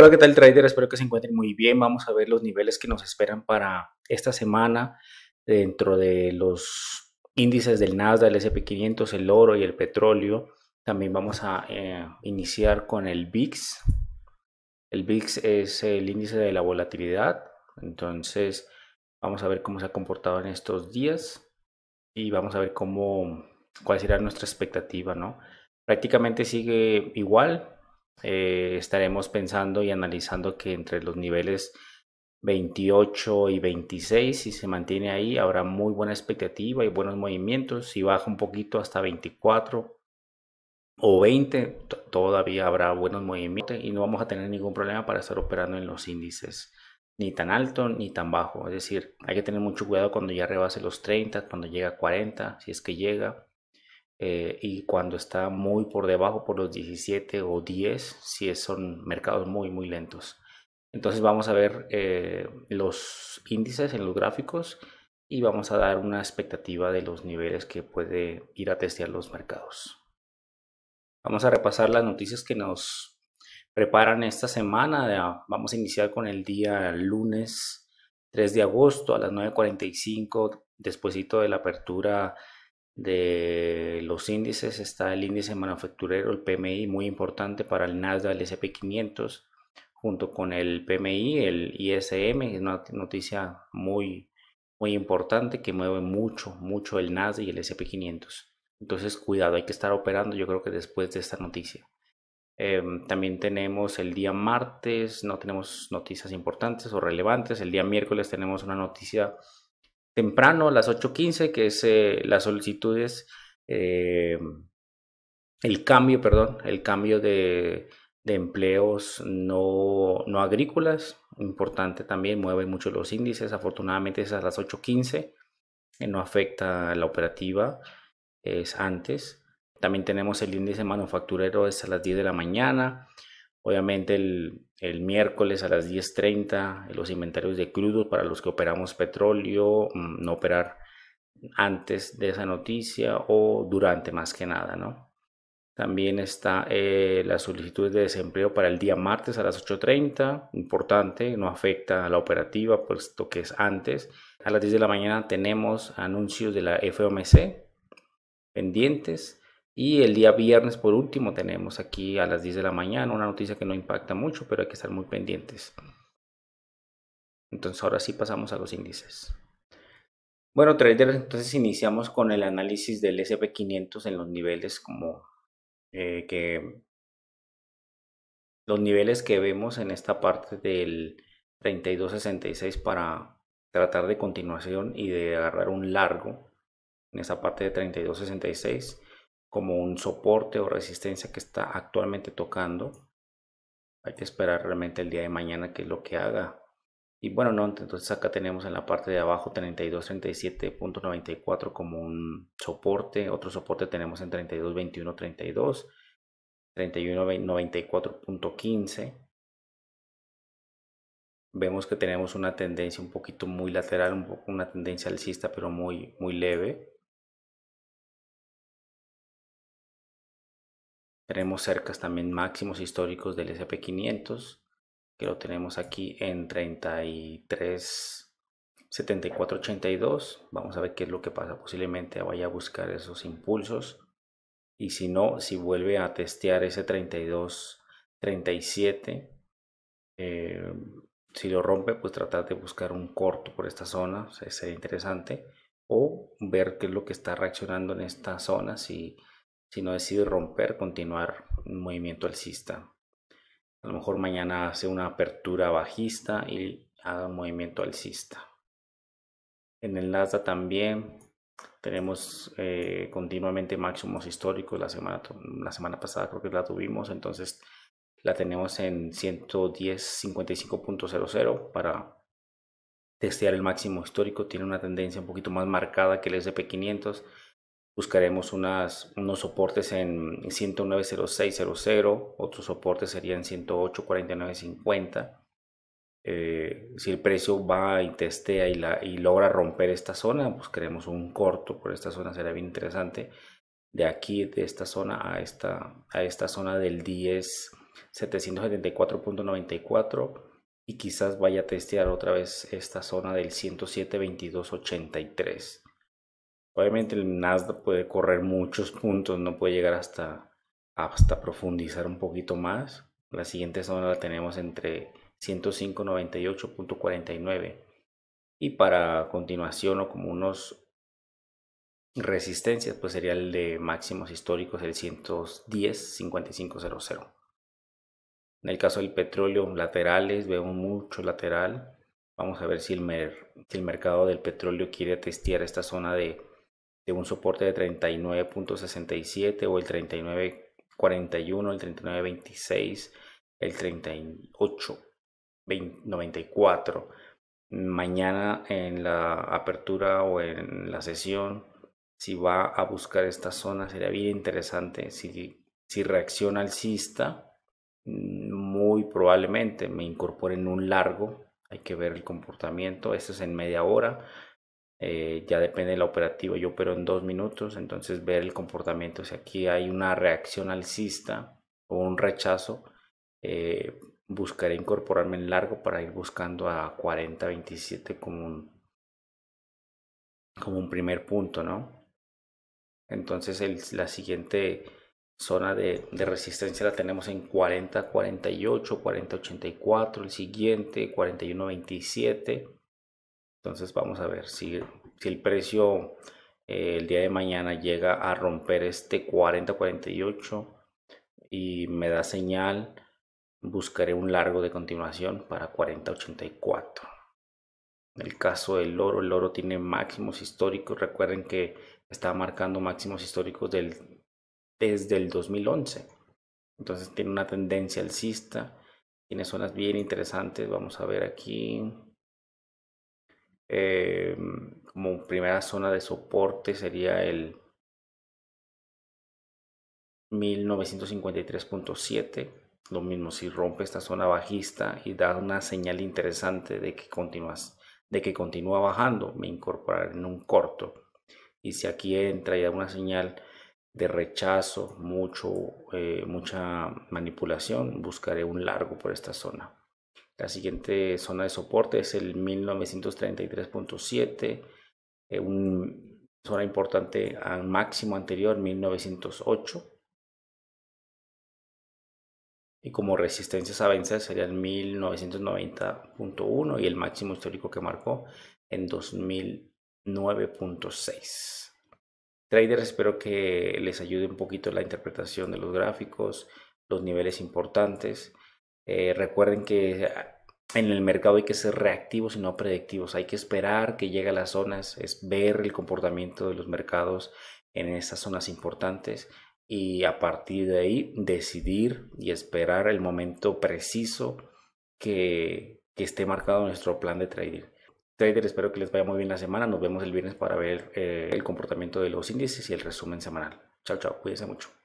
Hola, ¿qué tal trader? Espero que se encuentren muy bien. Vamos a ver los niveles que nos esperan para esta semana dentro de los índices del Nasdaq, el SP500, el oro y el petróleo. También vamos a eh, iniciar con el VIX. El VIX es el índice de la volatilidad. Entonces, vamos a ver cómo se ha comportado en estos días y vamos a ver cómo cuál será nuestra expectativa, ¿no? Prácticamente sigue igual, eh, estaremos pensando y analizando que entre los niveles 28 y 26, si se mantiene ahí, habrá muy buena expectativa y buenos movimientos. Si baja un poquito hasta 24 o 20, todavía habrá buenos movimientos y no vamos a tener ningún problema para estar operando en los índices ni tan alto ni tan bajo. Es decir, hay que tener mucho cuidado cuando ya rebase los 30, cuando llega a 40, si es que llega. Eh, y cuando está muy por debajo, por los 17 o 10, si es son mercados muy, muy lentos. Entonces vamos a ver eh, los índices en los gráficos y vamos a dar una expectativa de los niveles que puede ir a testear los mercados. Vamos a repasar las noticias que nos preparan esta semana. Vamos a iniciar con el día lunes 3 de agosto a las 9.45, despuesito de la apertura de los índices está el índice manufacturero, el PMI, muy importante para el Nasdaq, el SP500, junto con el PMI, el ISM, es una noticia muy, muy importante que mueve mucho, mucho el Nasdaq y el SP500. Entonces, cuidado, hay que estar operando, yo creo que después de esta noticia. Em, también tenemos el día martes, no tenemos noticias importantes o relevantes. El día miércoles tenemos una noticia temprano, a las 8.15, que es eh, las solicitudes, eh, el cambio, perdón, el cambio de, empleos no, agrícolas, importante también, mueve mucho los índices, afortunadamente es a las 8.15, no afecta la operativa, es antes. También tenemos el índice manufacturero, es a las 10 de la mañana. Obviamente el, miércoles a las 10.30 eh, los inventarios de crudos para los que operamos petróleo, mm, no operar antes de esa noticia o durante más que nada, ¿no? También está eh, la solicitud de desempleo para el día martes a las 8.30, importante, no afecta a la operativa puesto que es antes. A las 10 de la mañana tenemos anuncios de la FOMC pendientes y el día viernes, por último, tenemos aquí a las 10 de la mañana una noticia que no impacta mucho, pero hay que estar muy pendientes. Entonces, ahora sí pasamos a los índices. Bueno, traders, entonces iniciamos con el análisis del SP500 en los niveles como eh, que los niveles que vemos en esta parte del 3266 para tratar de continuación y de agarrar un largo en esta parte de 3266 como un soporte o resistencia que está actualmente tocando. Hay que esperar realmente el día de mañana que es lo que haga. Y bueno, no, entonces acá tenemos en la parte de abajo 3237.94 como un soporte. Otro soporte tenemos en 3221.32, 3194.15 vemos que tenemos una tendencia un poquito muy lateral, un poco una tendencia alcista, pero muy, muy leve. Tenemos cercas también máximos históricos del SP500, que lo tenemos aquí en 33, 74, 82. Vamos a ver qué es lo que pasa. Posiblemente vaya a buscar esos impulsos. Y si no, si vuelve a testear ese 32, 37, eh, si lo rompe, pues tratar de buscar un corto por esta zona, o sea, sería interesante. O ver qué es lo que está reaccionando en esta zona, si si no decide romper, continuar un movimiento alcista. A lo mejor mañana hace una apertura bajista y haga un movimiento alcista. En el Nasdaq también tenemos eh, continuamente máximos históricos. La semana, la semana pasada creo que la tuvimos, entonces la tenemos en 110.55.00 para testear el máximo histórico. Tiene una tendencia un poquito más marcada que el SP500 buscaremos unas, unos soportes en 109.06.00, otros soportes serían 108.49.50. Eh, si el precio va y testea y, la, y logra romper esta zona, buscaremos pues un corto por esta zona, será bien interesante. De aquí, de esta zona a esta, a esta zona del 10, y quizás vaya a testear otra vez esta zona del 107.22.83. Obviamente el Nasdaq puede correr muchos puntos, no puede llegar hasta, hasta profundizar un poquito más. La siguiente zona la tenemos entre 105.98.49. Y para continuación o como unos resistencias, pues sería el de máximos históricos, el 110.5500. En el caso del petróleo, laterales, vemos mucho lateral. Vamos a ver si el, si el mercado del petróleo quiere testear esta zona de de un soporte de 39.67 o el 39.41, el 39.26, el 38.94. Mañana en la apertura o en la sesión, si va a buscar esta zona, sería bien interesante. Si, si reacciona alcista, muy probablemente me incorpore en un largo. Hay que ver el comportamiento. Esto es en media hora. Eh, ya depende la operativa, yo pero en dos minutos, entonces ver el comportamiento, si aquí hay una reacción alcista o un rechazo, eh, buscaré incorporarme en largo para ir buscando a 40-27 como un, como un primer punto, ¿no? Entonces la siguiente zona de, de, resistencia la tenemos en 40-48, 40-84, el siguiente 41-27 entonces vamos a ver si, si el precio eh, el día de mañana llega a romper este 40.48 y me da señal, buscaré un largo de continuación para 40.84. En el caso del oro, el oro tiene máximos históricos. Recuerden que está marcando máximos históricos desde el 2011. Entonces tiene una tendencia alcista. Tiene zonas bien interesantes. Vamos a ver aquí. Eh, como primera zona de soporte sería el 1953.7. Lo mismo, si rompe esta zona bajista y da una señal interesante de que, de que continúa bajando, me incorporaré en un corto. Y si aquí entra y da una señal de rechazo, mucho, eh, mucha manipulación, buscaré un largo por esta zona. La siguiente zona de soporte es el 1933.7, eh, una zona importante al máximo anterior, 1908. Y como resistencias a vencer el 1990.1 y el máximo histórico que marcó en 2009.6. Traders, espero que les ayude un poquito la interpretación de los gráficos, los niveles importantes. Eh, recuerden que ah, en el mercado hay que ser reactivos y no predictivos. Hay que esperar que llegue a las zonas, es ver el comportamiento de los mercados en esas zonas importantes y a partir de ahí decidir y esperar el momento preciso que, esté marcado nuestro plan de trading. Trader, espero que les vaya muy bien la semana. Nos vemos el viernes para ver eh, el comportamiento de los índices y el resumen semanal. Chao, chao. Cuídense mucho.